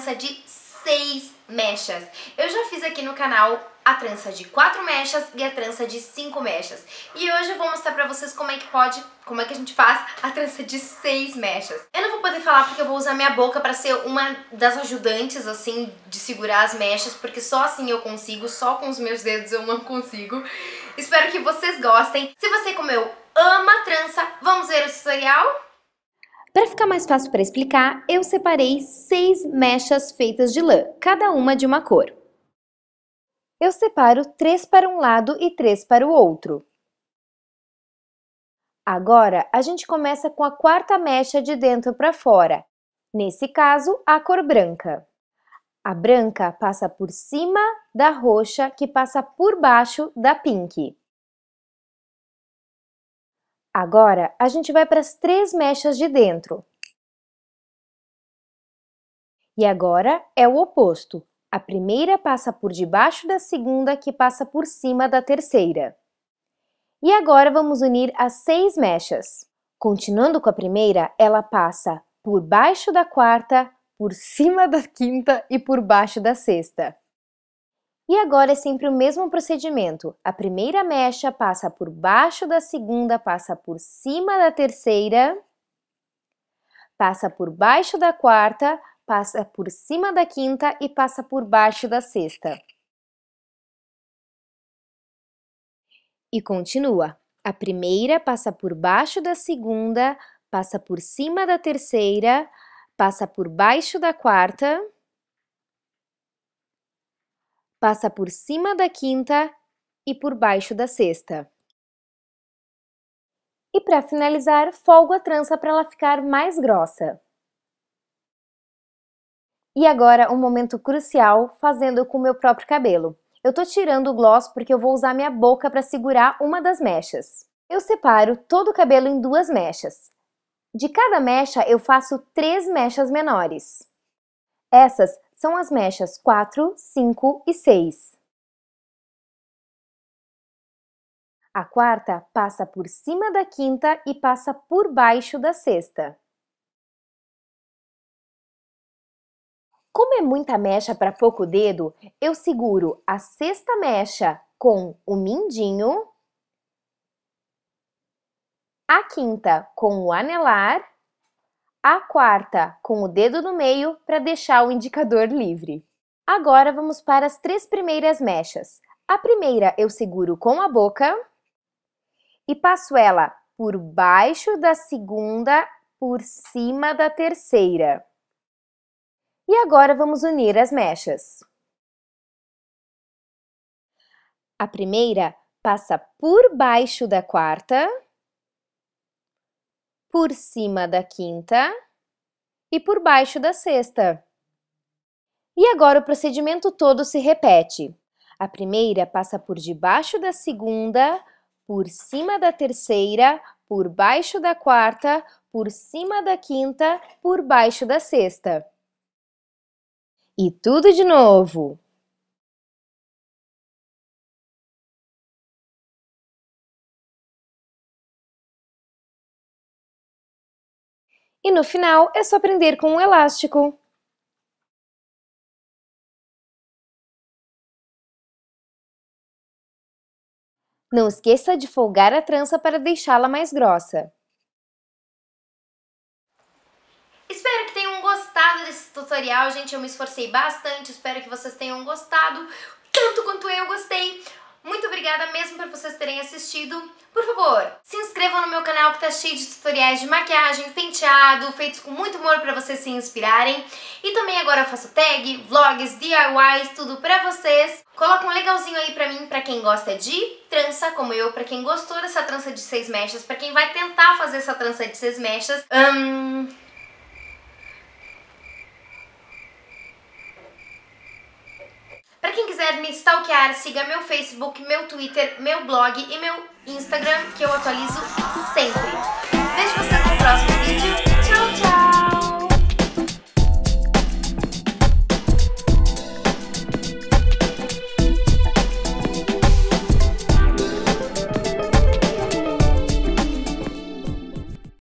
trança de 6 mechas. Eu já fiz aqui no canal a trança de 4 mechas e a trança de 5 mechas. E hoje eu vou mostrar pra vocês como é que pode, como é que a gente faz a trança de 6 mechas. Eu não vou poder falar porque eu vou usar minha boca pra ser uma das ajudantes, assim, de segurar as mechas, porque só assim eu consigo, só com os meus dedos eu não consigo. Espero que vocês gostem. Se você, como eu, ama trança, vamos ver o tutorial? Para ficar mais fácil para explicar, eu separei seis mechas feitas de lã, cada uma de uma cor. Eu separo três para um lado e três para o outro. Agora, a gente começa com a quarta mecha de dentro para fora, nesse caso, a cor branca. A branca passa por cima da roxa, que passa por baixo da pink. Agora, a gente vai para as três mechas de dentro. E agora é o oposto. A primeira passa por debaixo da segunda, que passa por cima da terceira. E agora vamos unir as seis mechas. Continuando com a primeira, ela passa por baixo da quarta, por cima da quinta e por baixo da sexta. E agora é sempre o mesmo procedimento. A primeira mecha passa por baixo da segunda, passa por cima da terceira, passa por baixo da quarta, passa por cima da quinta e passa por baixo da sexta. E continua. A primeira passa por baixo da segunda, passa por cima da terceira, passa por baixo da quarta, passa por cima da quinta e por baixo da sexta. E para finalizar, folgo a trança para ela ficar mais grossa. E agora um momento crucial, fazendo com o meu próprio cabelo. Eu tô tirando o gloss porque eu vou usar minha boca para segurar uma das mechas. Eu separo todo o cabelo em duas mechas. De cada mecha eu faço três mechas menores. Essas são as mechas 4, 5 e 6. A quarta passa por cima da quinta e passa por baixo da sexta. Como é muita mecha para pouco dedo, eu seguro a sexta mecha com o mindinho, a quinta com o anelar a quarta com o dedo no meio para deixar o indicador livre. Agora vamos para as três primeiras mechas. A primeira eu seguro com a boca e passo ela por baixo da segunda, por cima da terceira. E agora vamos unir as mechas. A primeira passa por baixo da quarta por cima da quinta e por baixo da sexta. E agora o procedimento todo se repete. A primeira passa por debaixo da segunda, por cima da terceira, por baixo da quarta, por cima da quinta, por baixo da sexta. E tudo de novo. E no final é só prender com um elástico. Não esqueça de folgar a trança para deixá-la mais grossa. Espero que tenham gostado desse tutorial, gente. Eu me esforcei bastante, espero que vocês tenham gostado tanto quanto eu gostei. Muito obrigada mesmo por vocês terem assistido. Por favor, se inscrevam no meu canal que tá cheio de tutoriais de maquiagem, penteado, feitos com muito humor para vocês se inspirarem. E também agora eu faço tag, vlogs, DIYs, tudo pra vocês. Coloca um legalzinho aí pra mim, pra quem gosta de trança, como eu, pra quem gostou dessa trança de seis mechas, pra quem vai tentar fazer essa trança de seis mechas. Hum... quiser me stalkear, siga meu Facebook, meu Twitter, meu blog e meu Instagram, que eu atualizo sempre. Vejo vocês no próximo vídeo.